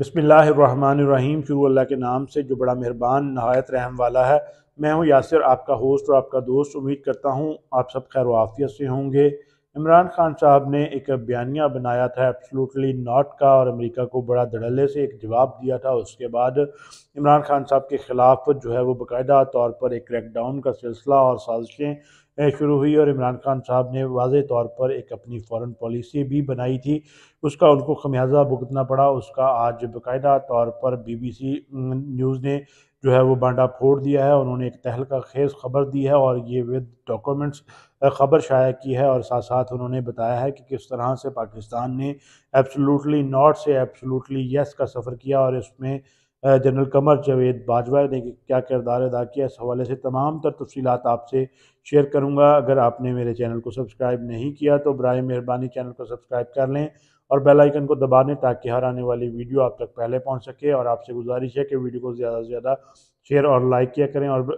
बसमीम शुरू अल्लाह के नाम से जो बड़ा मेहरबान नहायत रहम वाला है मैं हूँ यासिर आपका होस्ट और आपका दोस्त उम्मीद करता हूँ आप सब खैर वाफियत से होंगे इमरान खान साहब ने एक बयानिया बनाया था एब्सोल्युटली नॉट का और अमेरिका को बड़ा धड़ल्ले से एक जवाब दिया था उसके बाद इमरान खान साहब के ख़िलाफ़ जो है वो बाकायदा तौर पर एक क्रैकडाउन का सिलसिला और साजिशें शुरू हुई और इमरान खान साहब ने वाज तौर पर एक अपनी फॉरेन पॉलिसी भी बनाई थी उसका उनको खमियाजा भुगतना पड़ा उसका आज बाकायदा तौर पर बीबीसी न्यूज़ ने जो है वो बांडा फोड़ दिया है उन्होंने एक तहलका खेज खबर दी है और ये विद डॉक्यूमेंट्स खबर शाया की है और साथ साथ उन्होंने बताया है कि किस तरह से पाकिस्तान ने एब्सोल्युटली नॉट से एब्सोल्युटली यस का सफ़र किया और इसमें जनरल कमर जावेद बाजवा ने क्या किरदार अदा किया इस हवाले से तमाम तर तफसीत आपसे शेयर करूँगा अगर आपने मेरे चैनल को सब्सक्राइब नहीं किया तो बर मेहरबानी चैनल को सब्सक्राइब कर लें और बेल आइकन को दबा दें ताकि हर आने वाली वीडियो आप तक पहले पहुँच सके और आपसे गुजारिश है कि वीडियो को ज़्यादा से ज़्यादा शेयर और लाइक किया करें और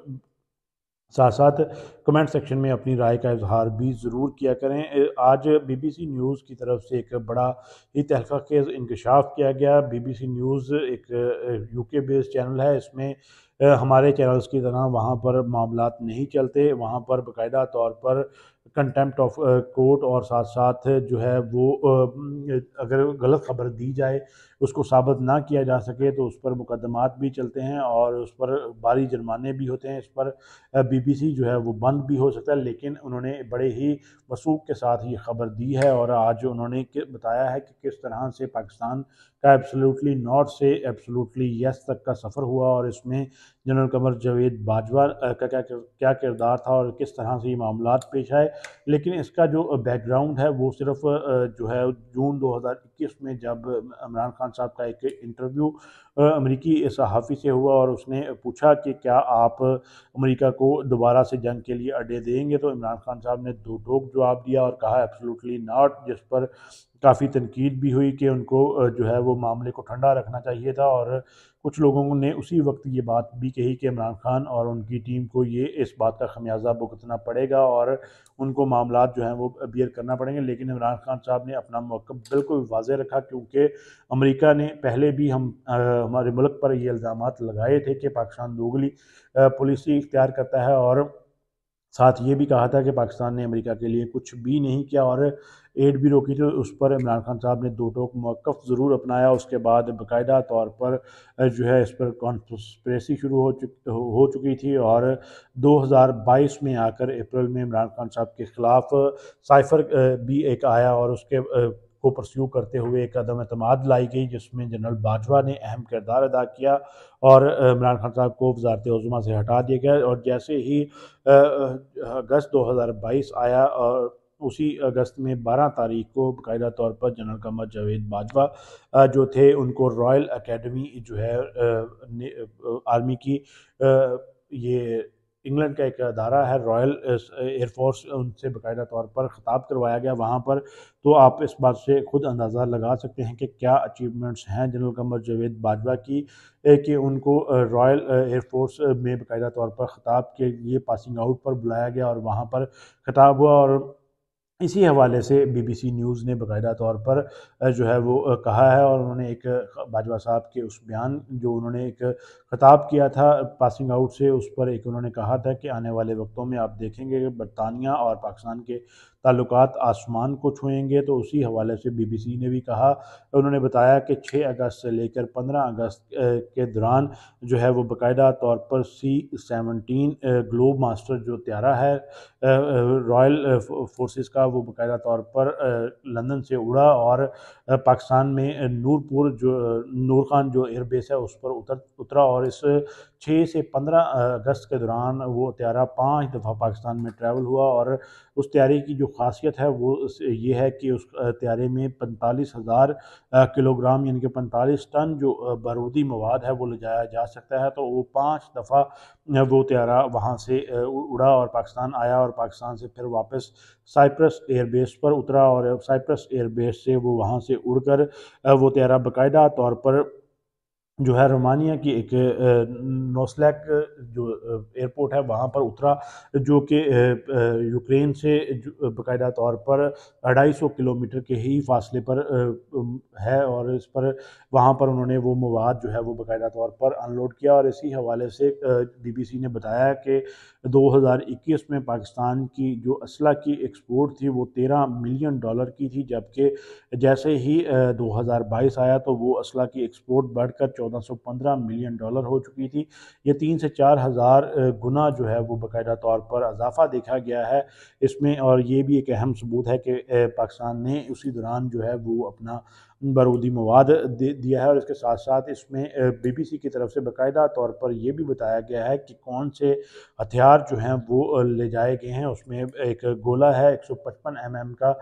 साथ साथ कमेंट सेक्शन में अपनी राय का इजहार भी ज़रूर किया करें आज बीबीसी न्यूज़ की तरफ से एक बड़ा ही तहलका के इंकशाफ किया गया बीबीसी न्यूज़ एक यूके बेस्ड चैनल है इसमें हमारे चैनल्स की तरह वहाँ पर मामला नहीं चलते वहाँ पर बाकायदा तौर पर कंटेम्प्ट ऑफ कोर्ट और साथ साथ जो है वो अगर गलत खबर दी जाए उसको साबित ना किया जा सके तो उस पर मुकदमात भी चलते हैं और उस पर भारी जुर्माने भी होते हैं इस पर बीबीसी जो है वो बंद भी हो सकता है लेकिन उन्होंने बड़े ही वसूख के साथ ये खबर दी है और आज उन्होंने बताया है कि किस तरह से पाकिस्तान का एब्सोल्युटली नॉर्थ से एब्सोल्युटली यस तक का सफ़र हुआ और इसमें जनरल कमर जावेद बाजवा का क्या क्या किरदार था और किस तरह से ये मामला पेश आए लेकिन इसका जो बैकग्राउंड है वो सिर्फ जो है जून 2021 में जब इमरान खान साहब का एक इंटरव्यू अमरीकी सहाफ़ी से हुआ और उसने पूछा कि क्या आप अमेरिका को दोबारा से जंग के लिए अड्डे देंगे तो इमरान खान साहब ने दो टोक जवाब दिया और कहा एब्सोल्युटली नॉट जिस पर काफ़ी तनकीद भी हुई कि उनको जो है वो मामले को ठंडा रखना चाहिए था और कुछ लोगों ने उसी वक्त ये बात भी कही कि इमरान खान और उनकी टीम को ये इस बात का खमियाजा भुगतना पड़ेगा और उनको मामला जो हैं वो बियर करना पड़ेंगे लेकिन इमरान खान साहब ने अपना मौक़ बिल्कुल वाजे रखा क्योंकि अमरीका ने पहले भी हम हमारे मुल्क पर ये इल्ज़ाम लगाए थे कि पाकिस्तान दोगली पॉलिसी इख्तियार करता है और साथ ये भी कहा था कि पाकिस्तान ने अमेरिका के लिए कुछ भी नहीं किया और एड भी रोकी थी तो उस पर इमरान खान साहब ने दो टोक मौक़ ज़रूर अपनाया उसके बाद बाकायदा तौर पर जो है इस पर कॉन्स्परेसी शुरू हो चुक हो चुकी थी और 2022 में आकर अप्रैल में इमरान खान साहब के ख़िलाफ़ साइफर भी एक आया और उसके को परस्यू करते हुए एक कदम अतमाद लाई गई जिसमें जनरल बाजवा ने अहम किरदार अदा किया और इमरान खान साहब को वजारत उजमा से हटा दिया गया और जैसे ही अगस्त दो हज़ार बाईस आया और उसी अगस्त में 12 तारीख को बाकायदा तौर पर जनरल कमर जावेद बाजवा जो थे उनको रॉयल एकेडमी जो है आर्मी की ये इंग्लैंड का एक अदारा है रॉयल एयरफोर्स उनसे बाकायदा तौर पर ख़ताब करवाया गया वहाँ पर तो आप इस बात से खुद अंदाज़ा लगा सकते हैं कि क्या अचीवमेंट्स हैं जनरल कमर जावेद बाजवा की कि उनको रॉयल एयरफोर्स में बाकायदा तौर पर ख़ताब के लिए पासिंग आउट पर बुलाया गया और वहाँ पर ख़ताब हुआ और इसी हवाले से बीबीसी न्यूज़ ने बाकायदा तौर पर जो है वो कहा है और उन्होंने एक बाजवा साहब के उस बयान जो उन्होंने एक खताब किया था पासिंग आउट से उस पर एक उन्होंने कहा था कि आने वाले वक्तों में आप देखेंगे कि बरतानिया और पाकिस्तान के ताल्लुक आसमान को छुएंगे तो उसी हवाले से बीबीसी ने भी कहा उन्होंने बताया कि 6 अगस्त से लेकर 15 अगस्त के दौरान जो है वो बाकायदा तौर पर सी सेवनटीन ग्लोब मास्टर जो त्यारा है रॉयल फोर्सेस का वो बाकायदा तौर पर लंदन से उड़ा और पाकिस्तान में नूरपुर जो नूर खान जो एयरबेस है उस पर उतर उतरा और इस छः से पंद्रह अगस्त के दौरान वो त्यारा पाँच दफ़ा पाकिस्तान में ट्रैवल हुआ और उस त्यारे की जो खासियत है वो ये है कि उस त्यारे में पैंतालीस हज़ार किलोग्राम यानी कि पैंतालीस टन जो बारूदी मवाद है वो ले जाया जा सकता है तो वो पाँच दफ़ा वो त्यारा वहाँ से उड़ा और पाकिस्तान आया और पाकिस्तान से फिर वापस साइप्रस एयरबेस पर उतरा और साइप्रस एयरबेस से वो वहाँ से उड़कर वो त्यारा बाकायदा तौर पर जो है रोमानिया की एक नोस्लैक जो एयरपोर्ट है वहाँ पर उतरा जो कि यूक्रेन से बाकायदा तौर पर अढ़ाई सौ किलोमीटर के ही फासले पर है और इस पर वहाँ पर उन्होंने वो मवाद जो है वो बाकायदा तौर पर अनलोड किया और इसी हवाले से बीबीसी ने बताया कि 2021 में पाकिस्तान की जो असला की एक्सपोर्ट थी वो तेरह मिलियन डॉलर की थी जबकि जैसे ही दो आया तो वो असला की एक्सपोर्ट बढ़कर 1415 मिलियन डॉलर हो चुकी थी ये तीन से चार हज़ार गुना जो है वो बाकायदा तौर पर अजाफा देखा गया है इसमें और ये भी एक अहम सबूत है कि पाकिस्तान ने उसी दौरान जो है वो अपना बारूदी मवाद दे दिया है और इसके साथ साथ इसमें बीबीसी की तरफ से बाकायदा तौर पर यह भी बताया गया है कि कौन से हथियार जो हैं वो ले जाए गए हैं उसमें एक गोला है 155 सौ mm का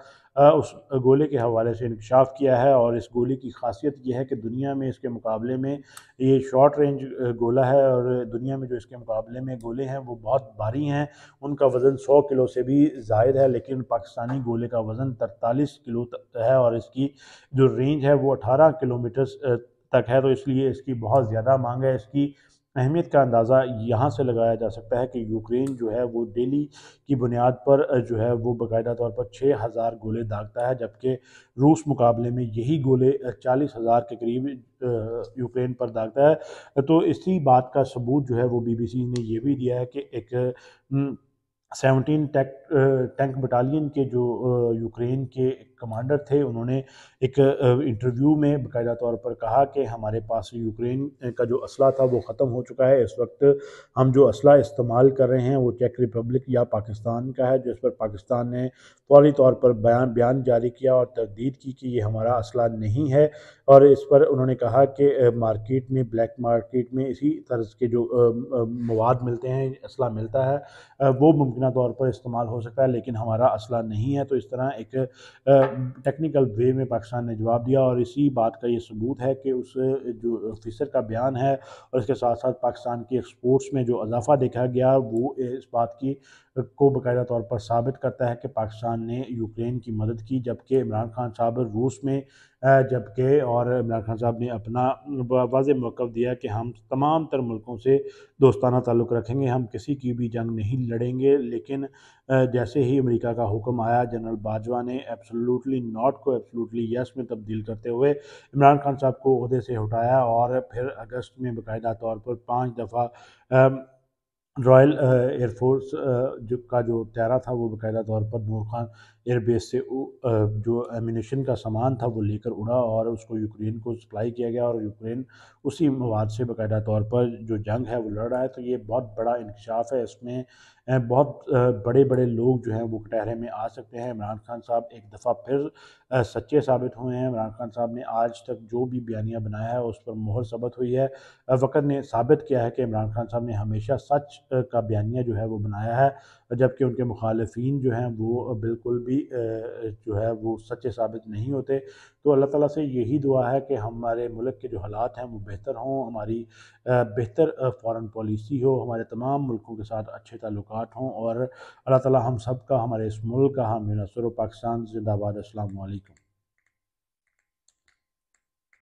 उस गोले के हवाले से इंकशाफ किया है और इस गोले की खासियत यह है कि दुनिया में इसके मुकाबले में ये शॉर्ट रेंज गोला है और दुनिया में जो इसके मुकाबले में गोले हैं वो बहुत भारी हैं उनका वज़न सौ किलो से भी जायद है लेकिन पाकिस्तानी गोले का वज़न तरतालीस किलो है और इसकी जो रेंज है वो अठारह किलोमीटर तक है तो इसलिए इसकी बहुत ज़्यादा मांग है इसकी अहमियत का अंदाज़ा यहाँ से लगाया जा सकता है कि यूक्रेन जो है वो डेली की बुनियाद पर जो है वो बाकायदा तौर पर छः हज़ार गोले दागता है जबकि रूस मुकाबले में यही गोले चालीस हज़ार के करीब यूक्रेन पर दागता है तो इसी बात का सबूत जो है वो बीबीसी ने ये भी दिया है कि एक सेवनटीन टैंक टैंक बटालियन के जो यूक्रेन के कमांडर थे उन्होंने एक इंटरव्यू में बाकायदा तौर पर कहा कि हमारे पास यूक्रेन का जो असला था वो ख़त्म हो चुका है इस वक्त हम जो असला इस्तेमाल कर रहे हैं वो चेक रिपब्लिक या पाकिस्तान का है जिस पर पाकिस्तान ने फौरी तौर पर बयान बयान जारी किया और तरदीद की कि ये हमारा असला नहीं है और इस पर उन्होंने कहा कि मार्केट में ब्लैक मार्केट में इसी तर्ज के जो मवाद मिलते हैं असला मिलता है वो मुमकिन मुमकिना तौर पर इस्तेमाल हो सकता है लेकिन हमारा असला नहीं है तो इस तरह एक टेक्निकल वे में पाकिस्तान ने जवाब दिया और इसी बात का ये सबूत है कि उस जो ऑफिसर का बयान है और इसके साथ साथ पाकिस्तान की एक्सपोर्ट्स में जो इजाफा देखा गया वो इस बात की को बकायदा तौर पर साबित करता है कि पाकिस्तान ने यूक्रेन की मदद की जबकि इमरान खान साहब रूस में जबकि और इमरान खान साहब ने अपना वाज मौक़ दिया कि हम तमाम तर मुल्कों से दोस्ताना ताल्लुक़ रखेंगे हम किसी की भी जंग नहीं लड़ेंगे लेकिन जैसे ही अमेरिका का हुक्म आया जनरल बाजवा ने एब्सोल्युटली नॉट को एब्सोल्युटली यस में तब्दील करते हुए इमरान खान साहब को अहदे से हटाया और फिर अगस्त में बाकायदा तौर पर पाँच दफ़ा रॉयल एयरफोर्स जो का जो प्यारा था वो बकायदा तौर पर नूर खान एयरबेस से जो एमिनेशन का सामान था वो लेकर उड़ा और उसको यूक्रेन को सप्लाई किया गया और यूक्रेन उसी मवाद से बाकायदा तौर पर जो जंग है वो लड़ रहा है तो ये बहुत बड़ा इंकशाफ है इसमें बहुत बड़े बड़े लोग जो हैं वो कटहरे में आ सकते हैं इमरान खान साहब एक दफ़ा फिर सच्चे साबित हुए हैं इमरान खान साहब ने आज तक जो भी बयानिया बनाया है उस पर मोहर सबत हुई है वक़्त ने साबित किया है कि इमरान खान साहब ने हमेशा सच का बयानिया जो है वो बनाया है जबकि उनके मुखालफन जो हैं वो बिल्कुल भी भी जो है वो सच्चे साबित नहीं होते तो अल्लाह ताला से यही दुआ है कि हमारे मुल्क के जो हालात हैं वो बेहतर हों हमारी बेहतर फॉरेन पॉलिसी हो हमारे तमाम मुल्कों के साथ अच्छे ताल्लुक हों और अल्लाह ताला हम सब का हमारे इस मुल्क का हम यूनसर पाकिस्तान जिंदाबाद अल्लाम